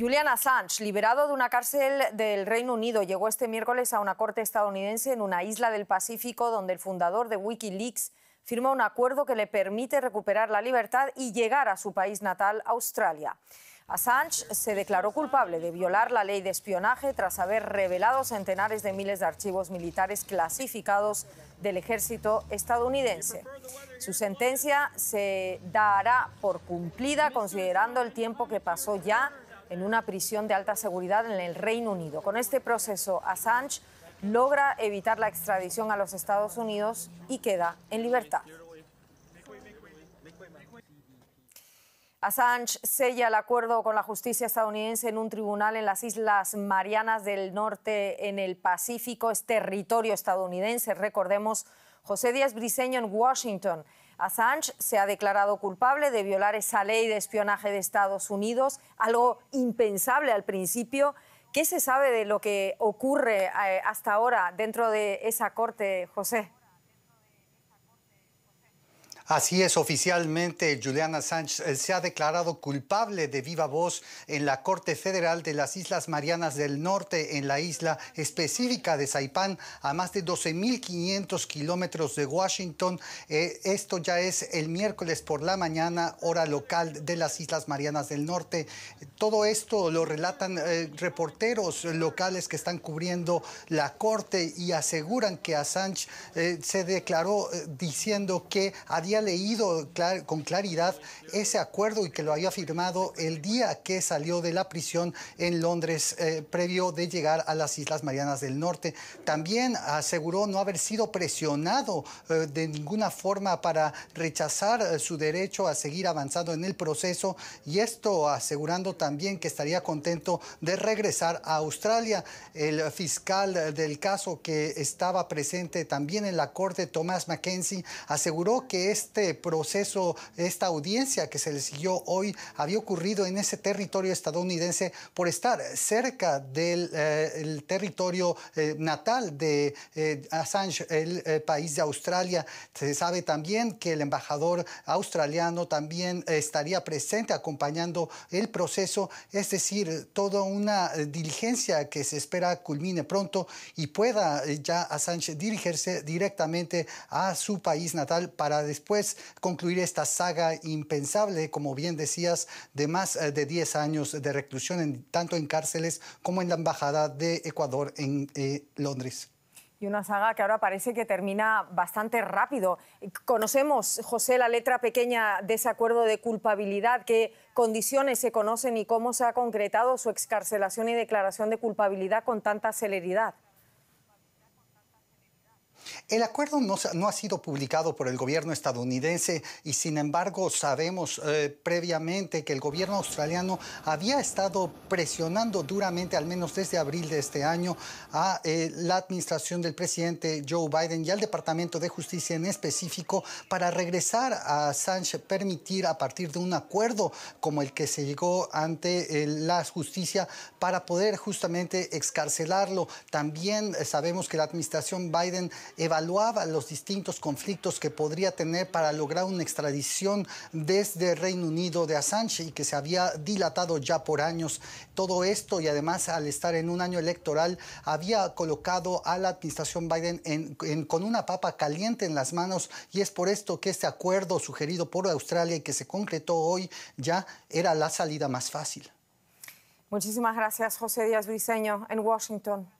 Julian Assange, liberado de una cárcel del Reino Unido, llegó este miércoles a una corte estadounidense en una isla del Pacífico donde el fundador de Wikileaks firmó un acuerdo que le permite recuperar la libertad y llegar a su país natal, Australia. Assange se declaró culpable de violar la ley de espionaje tras haber revelado centenares de miles de archivos militares clasificados del ejército estadounidense. Su sentencia se dará por cumplida considerando el tiempo que pasó ya en una prisión de alta seguridad en el Reino Unido. Con este proceso, Assange logra evitar la extradición a los Estados Unidos y queda en libertad. Assange sella el acuerdo con la justicia estadounidense en un tribunal en las Islas Marianas del Norte, en el Pacífico. Es territorio estadounidense, recordemos José Díaz Briseño en Washington. Assange se ha declarado culpable de violar esa ley de espionaje de Estados Unidos, algo impensable al principio. ¿Qué se sabe de lo que ocurre eh, hasta ahora dentro de esa corte, José? Así es, oficialmente Juliana Sánchez eh, se ha declarado culpable de viva voz en la Corte Federal de las Islas Marianas del Norte, en la isla específica de Saipán, a más de 12.500 kilómetros de Washington. Eh, esto ya es el miércoles por la mañana, hora local de las Islas Marianas del Norte. Todo esto lo relatan eh, reporteros locales que están cubriendo la Corte y aseguran que a se declaró diciendo que a día leído con claridad ese acuerdo y que lo había firmado el día que salió de la prisión en Londres eh, previo de llegar a las Islas Marianas del Norte. También aseguró no haber sido presionado eh, de ninguna forma para rechazar eh, su derecho a seguir avanzando en el proceso y esto asegurando también que estaría contento de regresar a Australia. El fiscal del caso que estaba presente también en la corte, Thomas Mackenzie, aseguró que este este proceso, esta audiencia que se le siguió hoy había ocurrido en ese territorio estadounidense por estar cerca del eh, territorio eh, natal de eh, Assange, el país de Australia. Se sabe también que el embajador australiano también estaría presente acompañando el proceso, es decir, toda una diligencia que se espera culmine pronto y pueda ya Assange dirigirse directamente a su país natal para después concluir esta saga impensable, como bien decías, de más eh, de 10 años de reclusión, tanto en cárceles como en la Embajada de Ecuador en eh, Londres y una saga que ahora parece que termina bastante rápido. Conocemos, José, la letra pequeña de ese acuerdo de culpabilidad, qué condiciones se conocen y cómo se ha concretado su excarcelación y declaración de culpabilidad con tanta celeridad. El acuerdo no, ha sido publicado por el gobierno estadounidense y sin embargo sabemos eh, previamente que el gobierno australiano había estado presionando duramente, al menos desde abril de este año, a eh, la administración del presidente Joe Biden y al Departamento de Justicia en específico para regresar a Sánchez, permitir a partir de un acuerdo como el que se llegó ante eh, la justicia para poder justamente excarcelarlo. También sabemos que la administración Biden evaluaba los distintos conflictos que podría tener para lograr una extradición desde Reino Unido de Assange y que se había dilatado ya por años. Todo esto y además al estar en un año electoral había colocado a la administración Biden con una papa caliente en las manos y es por esto que este acuerdo sugerido por Australia y que se concretó hoy ya era la salida más fácil. Muchísimas gracias, José Díaz Briseño en Washington.